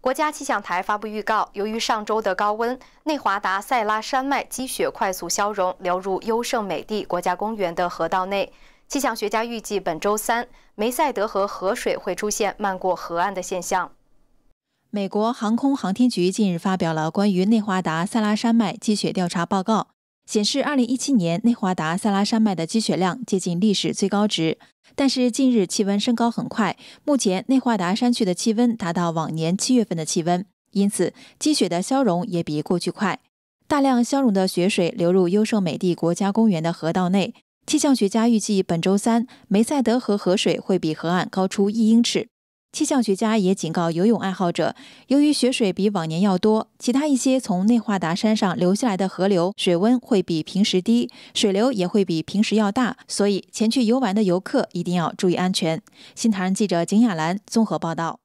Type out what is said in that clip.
国家气象台发布预告，由于上周的高温，内华达塞拉山脉积雪快速消融，流入优胜美地国家公园的河道内。气象学家预计，本周三梅赛德河河水会出现漫过河岸的现象。美国航空航天局近日发表了关于内华达塞拉山脉积雪调查报告。显示，二零一七年内华达萨拉山脉的积雪量接近历史最高值。但是，近日气温升高很快，目前内华达山区的气温达到往年七月份的气温，因此积雪的消融也比过去快。大量消融的雪水流入优胜美地国家公园的河道内。气象学家预计，本周三梅赛德河河水会比河岸高出一英尺。气象学家也警告游泳爱好者，由于雪水比往年要多，其他一些从内华达山上流下来的河流水温会比平时低，水流也会比平时要大，所以前去游玩的游客一定要注意安全。新唐人记者景雅兰综合报道。